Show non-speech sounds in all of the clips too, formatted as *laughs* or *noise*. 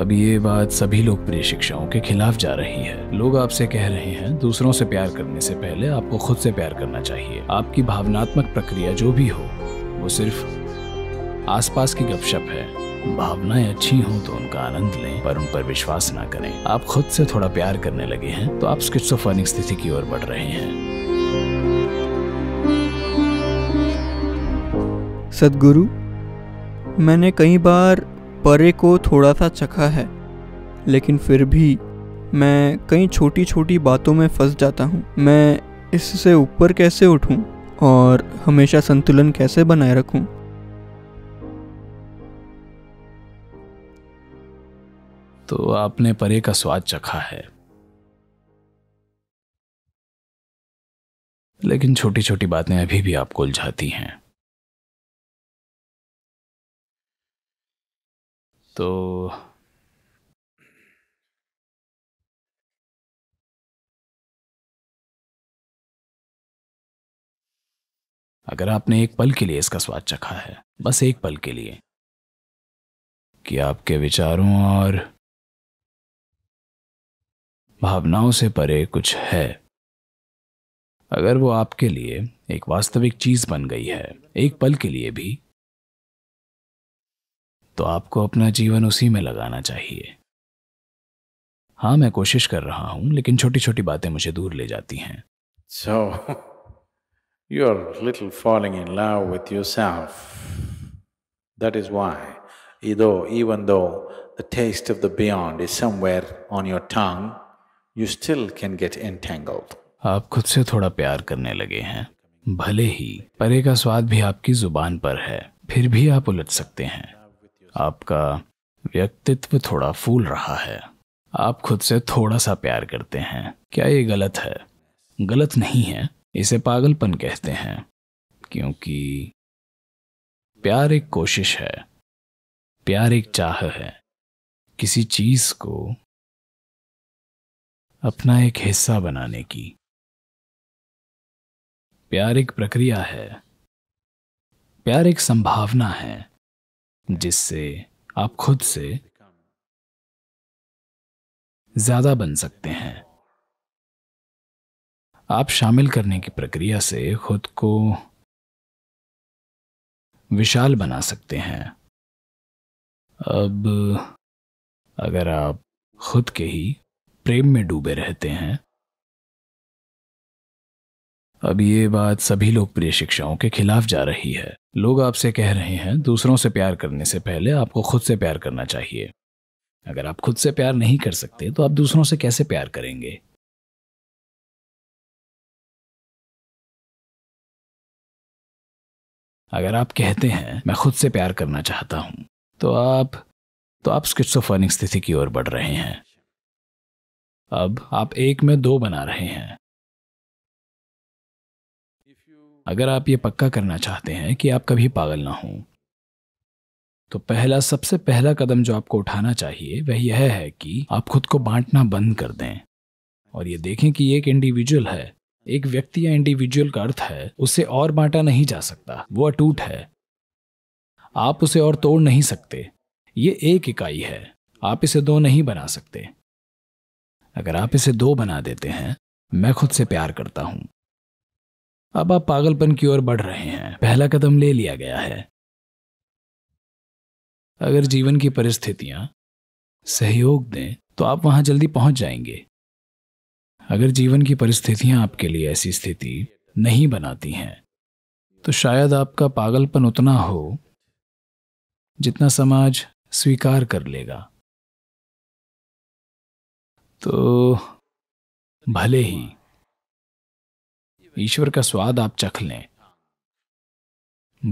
अब ये बात सभी लोकप्रिय शिक्षाओं के खिलाफ जा रही है लोग आपसे कह रहे हैं दूसरों से प्यार करने से पहले आपको खुद से प्यार करना चाहिए आपकी भावनात्मक प्रक्रिया जो भी हो वो सिर्फ आसपास की गपशप है भावनाएं अच्छी हों तो उनका आनंद लें पर उन पर विश्वास ना करें आप खुद से थोड़ा प्यार करने लगे हैं तो आप स्किट्सोफेनिक स्थिति की ओर बढ़ रहे हैं सदगुरु मैंने कई बार परे को थोड़ा सा चखा है लेकिन फिर भी मैं कई छोटी छोटी बातों में फंस जाता हूँ मैं इससे ऊपर कैसे उठूँ और हमेशा संतुलन कैसे बनाए रखूँ तो आपने परे का स्वाद चखा है लेकिन छोटी छोटी बातें अभी भी आपको उलझाती हैं तो अगर आपने एक पल के लिए इसका स्वाद चखा है बस एक पल के लिए कि आपके विचारों और भावनाओं से परे कुछ है अगर वो आपके लिए एक वास्तविक चीज बन गई है एक पल के लिए भी तो आपको अपना जीवन उसी में लगाना चाहिए हाँ मैं कोशिश कर रहा हूं लेकिन छोटी छोटी बातें मुझे दूर ले जाती हैं so you are little falling in love with yourself that is why though even though the taste of the beyond is somewhere on your tongue you still can get entangled आप खुद से थोड़ा प्यार करने लगे हैं भले ही परे का स्वाद भी आपकी जुबान पर है फिर भी आप उलट सकते हैं आपका व्यक्तित्व थोड़ा फूल रहा है आप खुद से थोड़ा सा प्यार करते हैं क्या ये गलत है गलत नहीं है इसे पागलपन कहते हैं क्योंकि प्यार एक कोशिश है प्यार एक चाह है किसी चीज को अपना एक हिस्सा बनाने की प्यार एक प्रक्रिया है प्यार एक संभावना है जिससे आप खुद से ज्यादा बन सकते हैं आप शामिल करने की प्रक्रिया से खुद को विशाल बना सकते हैं अब अगर आप खुद के ही प्रेम में डूबे रहते हैं अब ये बात सभी लोकप्रिय शिक्षाओं के खिलाफ जा रही है लोग आपसे कह रहे हैं दूसरों से प्यार करने से पहले आपको खुद से प्यार करना चाहिए अगर आप खुद से प्यार नहीं कर सकते तो आप दूसरों से कैसे प्यार करेंगे अगर आप कहते हैं मैं खुद से प्यार करना चाहता हूं तो आप तो आप स्किट्सोफोनिक स्थिति की ओर बढ़ रहे हैं अब आप एक में दो बना रहे हैं अगर आप ये पक्का करना चाहते हैं कि आप कभी पागल ना हों तो पहला सबसे पहला कदम जो आपको उठाना चाहिए वह यह है कि आप खुद को बांटना बंद कर दें और ये देखें कि एक इंडिविजुअल है एक व्यक्ति या इंडिविजुअल का अर्थ है उसे और बांटा नहीं जा सकता वो अटूट है आप उसे और तोड़ नहीं सकते ये एक इकाई है आप इसे दो नहीं बना सकते अगर आप इसे दो बना देते हैं मैं खुद से प्यार करता हूं अब आप पागलपन की ओर बढ़ रहे हैं पहला कदम ले लिया गया है अगर जीवन की परिस्थितियां सहयोग दें तो आप वहां जल्दी पहुंच जाएंगे अगर जीवन की परिस्थितियां आपके लिए ऐसी स्थिति नहीं बनाती हैं तो शायद आपका पागलपन उतना हो जितना समाज स्वीकार कर लेगा तो भले ही ईश्वर का स्वाद आप चख लें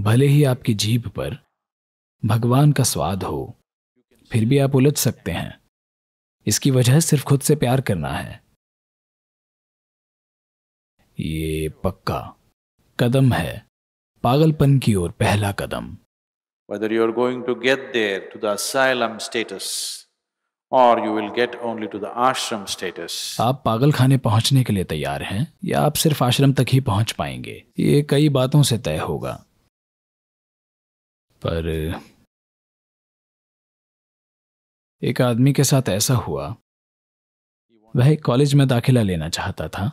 भले ही आपकी जीभ पर भगवान का स्वाद हो फिर भी आप उलझ सकते हैं इसकी वजह सिर्फ खुद से प्यार करना है ये पक्का कदम है पागलपन की ओर पहला कदम whether you are going to get there to the asylum status और you will get only to the ashram status आप पागल खाने पहुंचने के लिए तैयार हैं या आप सिर्फ आश्रम तक ही पहुंच पाएंगे ये कई बातों से तय होगा पर एक आदमी के साथ ऐसा हुआ वह एक कॉलेज में दाखिला लेना चाहता था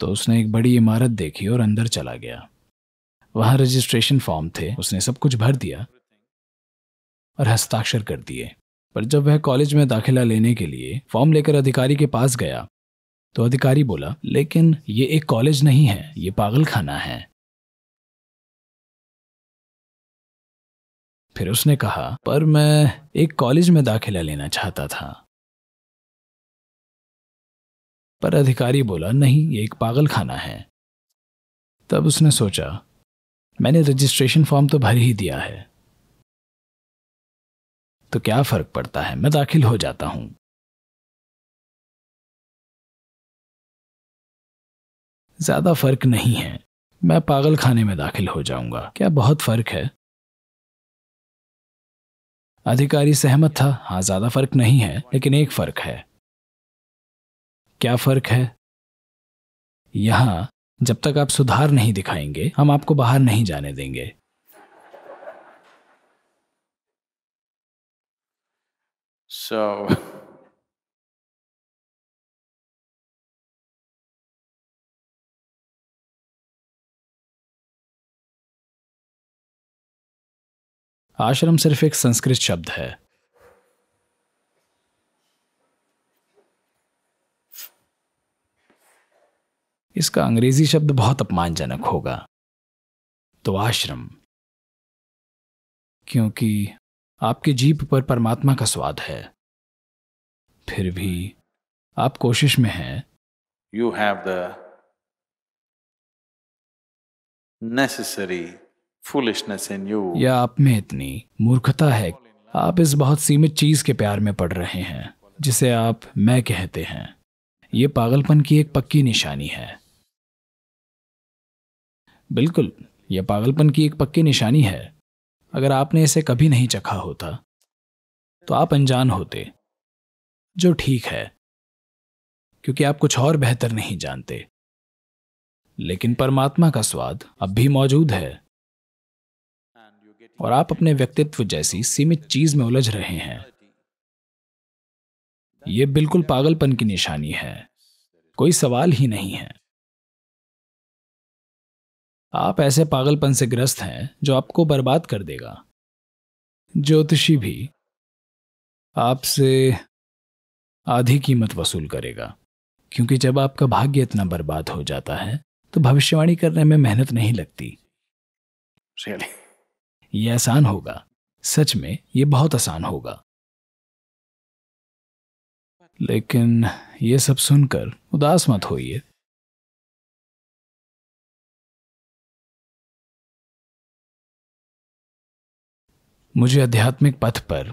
तो उसने एक बड़ी इमारत देखी और अंदर चला गया वहां रजिस्ट्रेशन फॉर्म थे उसने सब कुछ भर दिया और हस्ताक्षर कर दिए पर जब वह कॉलेज में दाखिला लेने के लिए फॉर्म लेकर अधिकारी के पास गया तो अधिकारी बोला लेकिन ये एक कॉलेज नहीं है ये पागलखाना है फिर उसने कहा पर मैं एक कॉलेज में दाखिला लेना चाहता था पर अधिकारी बोला नहीं ये एक पागलखाना है तब उसने सोचा मैंने रजिस्ट्रेशन फॉर्म तो भर ही दिया है तो क्या फर्क पड़ता है मैं दाखिल हो जाता हूं ज्यादा फर्क नहीं है मैं पागल खाने में दाखिल हो जाऊंगा क्या बहुत फर्क है अधिकारी सहमत था हाँ ज्यादा फर्क नहीं है लेकिन एक फर्क है क्या फर्क है यहां जब तक आप सुधार नहीं दिखाएंगे हम आपको बाहर नहीं जाने देंगे So. *laughs* आश्रम सिर्फ एक संस्कृत शब्द है इसका अंग्रेजी शब्द बहुत अपमानजनक होगा तो आश्रम क्योंकि आपके जीप पर परमात्मा का स्वाद है फिर भी आप कोशिश में हैं you have the necessary foolishness in you या आप में इतनी मूर्खता है आप इस बहुत सीमित चीज के प्यार में पड़ रहे हैं जिसे आप मैं कहते हैं ये पागलपन की एक पक्की निशानी है बिल्कुल यह पागलपन की एक पक्की निशानी है अगर आपने इसे कभी नहीं चखा होता तो आप अनजान होते जो ठीक है क्योंकि आप कुछ और बेहतर नहीं जानते लेकिन परमात्मा का स्वाद अब भी मौजूद है और आप अपने व्यक्तित्व जैसी सीमित चीज में उलझ रहे हैं यह बिल्कुल पागलपन की निशानी है कोई सवाल ही नहीं है आप ऐसे पागलपन से ग्रस्त हैं जो आपको बर्बाद कर देगा ज्योतिषी भी आपसे आधी कीमत वसूल करेगा क्योंकि जब आपका भाग्य इतना बर्बाद हो जाता है तो भविष्यवाणी करने में मेहनत नहीं लगती really? ये आसान होगा सच में ये बहुत आसान होगा लेकिन ये सब सुनकर उदास मत होइए मुझे आध्यात्मिक पथ पर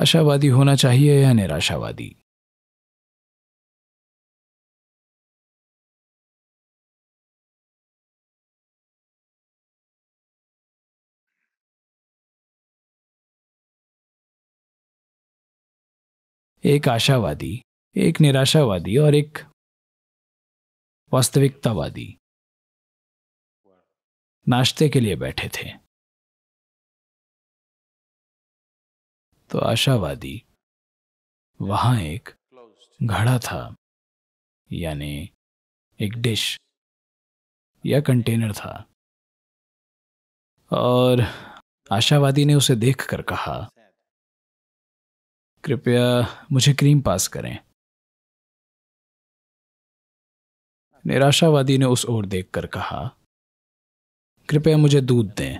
आशावादी होना चाहिए या निराशावादी एक आशावादी एक निराशावादी और एक वास्तविकतावादी नाश्ते के लिए बैठे थे तो आशावादी वहां एक घड़ा था यानी एक डिश या कंटेनर था और आशावादी ने उसे देखकर कहा कृपया मुझे क्रीम पास करें निराशावादी ने उस ओर देखकर कहा कृपया मुझे दूध दें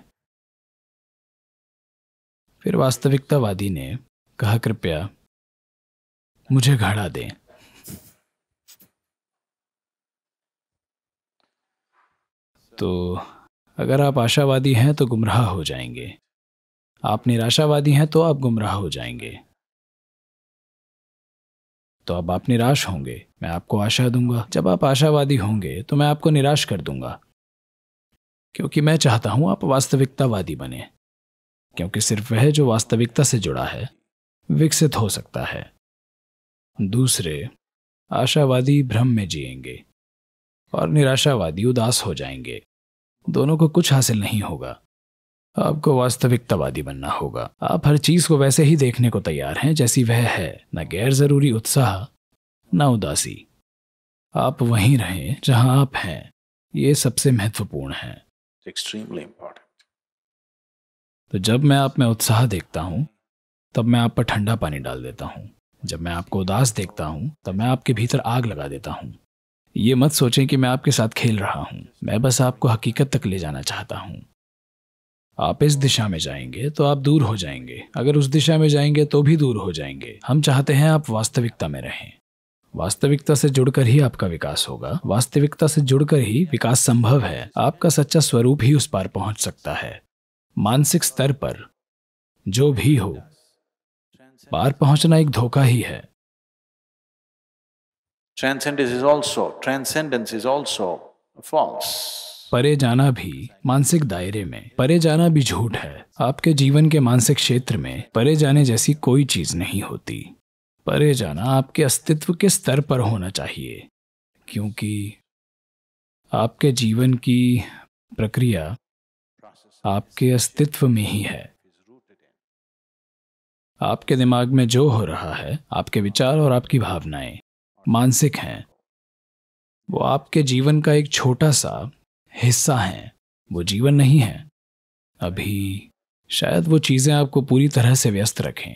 फिर वास्तविकतावादी ने कहा कृपया मुझे घड़ा दें तो अगर आप आशावादी हैं तो गुमराह हो जाएंगे आप निराशावादी हैं तो आप गुमराह हो जाएंगे तो अब आप निराश होंगे मैं आपको आशा दूंगा जब आप आशावादी होंगे तो मैं आपको निराश कर दूंगा क्योंकि मैं चाहता हूं आप वास्तविकतावादी बने क्योंकि सिर्फ वह जो वास्तविकता से जुड़ा है विकसित हो सकता है दूसरे आशावादी भ्रम में जिएंगे और निराशावादी उदास हो जाएंगे दोनों को कुछ हासिल नहीं होगा आपको वास्तविकतावादी बनना होगा आप हर चीज को वैसे ही देखने को तैयार हैं जैसी वह है न गैर जरूरी उत्साह न उदासी आप वहीं रहें जहां आप हैं ये सबसे महत्वपूर्ण है एक्सट्रीमली इंपॉर्टेंट तो जब मैं आप में उत्साह देखता हूँ तब मैं आप पर ठंडा पानी डाल देता हूँ जब मैं आपको उदास देखता हूँ तब मैं आपके भीतर आग लगा देता हूँ ये मत सोचें कि मैं आपके साथ खेल रहा हूँ मैं बस आपको हकीकत तक ले जाना चाहता हूँ आप इस दिशा में जाएंगे तो आप दूर हो जाएंगे अगर उस दिशा में जाएंगे तो भी दूर हो जाएंगे हम चाहते हैं आप वास्तविकता में रहें वास्तविकता से जुड़कर ही आपका विकास होगा वास्तविकता से जुड़कर ही विकास संभव है आपका सच्चा स्वरूप ही उस पार पहुंच सकता है मानसिक स्तर पर जो भी हो पार पहुंचना एक धोखा ही है परे जाना भी मानसिक दायरे में परे जाना भी झूठ है आपके जीवन के मानसिक क्षेत्र में परे जाने जैसी कोई चीज नहीं होती परे जाना आपके अस्तित्व के स्तर पर होना चाहिए क्योंकि आपके जीवन की प्रक्रिया आपके अस्तित्व में ही है आपके दिमाग में जो हो रहा है आपके विचार और आपकी भावनाएं मानसिक हैं वो आपके जीवन का एक छोटा सा हिस्सा हैं वो जीवन नहीं है अभी शायद वो चीज़ें आपको पूरी तरह से व्यस्त रखें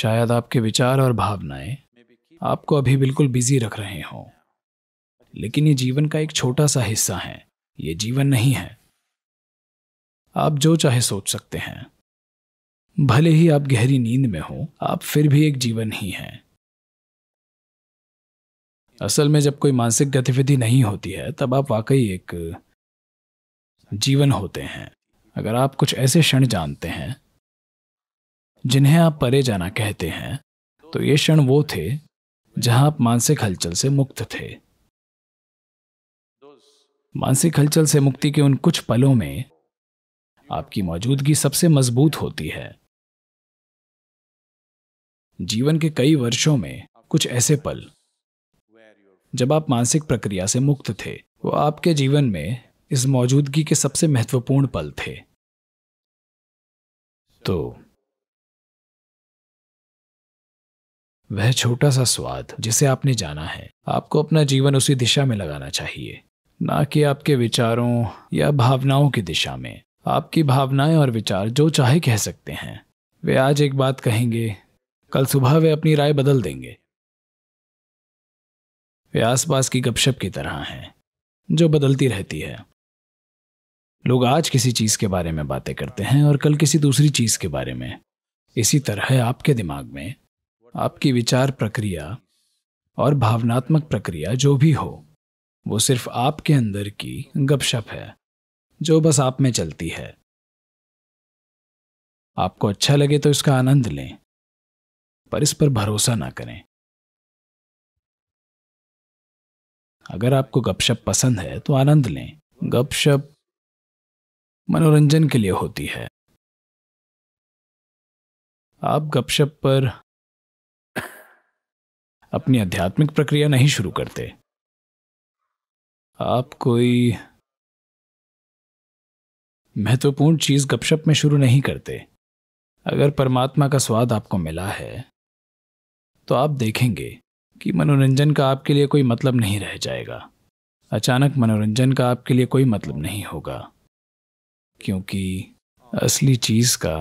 शायद आपके विचार और भावनाएं आपको अभी बिल्कुल बिजी रख रहे हों लेकिन ये जीवन का एक छोटा सा हिस्सा है ये जीवन नहीं है आप जो चाहे सोच सकते हैं भले ही आप गहरी नींद में हो आप फिर भी एक जीवन ही हैं असल में जब कोई मानसिक गतिविधि नहीं होती है तब आप वाकई एक जीवन होते हैं अगर आप कुछ ऐसे क्षण जानते हैं जिन्हें आप परे जाना कहते हैं तो ये क्षण वो थे जहां आप मानसिक हलचल से मुक्त थे मानसिक हलचल से मुक्ति के उन कुछ पलों में आपकी मौजूदगी सबसे मजबूत होती है जीवन के कई वर्षों में कुछ ऐसे पल जब आप मानसिक प्रक्रिया से मुक्त थे वो आपके जीवन में इस मौजूदगी के सबसे महत्वपूर्ण पल थे तो वह छोटा सा स्वाद जिसे आपने जाना है आपको अपना जीवन उसी दिशा में लगाना चाहिए ना कि आपके विचारों या भावनाओं की दिशा में आपकी भावनाएं और विचार जो चाहे कह सकते हैं वे आज एक बात कहेंगे कल सुबह वे अपनी राय बदल देंगे वे आसपास की गपशप की तरह हैं जो बदलती रहती है लोग आज किसी चीज के बारे में बातें करते हैं और कल किसी दूसरी चीज के बारे में इसी तरह आपके दिमाग में आपकी विचार प्रक्रिया और भावनात्मक प्रक्रिया जो भी हो वो सिर्फ आपके अंदर की गपशप है जो बस आप में चलती है आपको अच्छा लगे तो इसका आनंद लें पर इस पर भरोसा ना करें अगर आपको गपशप पसंद है तो आनंद लें गपशप मनोरंजन के लिए होती है आप गपशप पर अपनी आध्यात्मिक प्रक्रिया नहीं शुरू करते आप कोई महत्वपूर्ण चीज गपशप में शुरू नहीं करते अगर परमात्मा का स्वाद आपको मिला है तो आप देखेंगे कि मनोरंजन का आपके लिए कोई मतलब नहीं रह जाएगा अचानक मनोरंजन का आपके लिए कोई मतलब नहीं होगा क्योंकि असली चीज का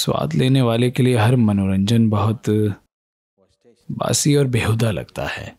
स्वाद लेने वाले के लिए हर मनोरंजन बहुत बासी और बेहुदा लगता है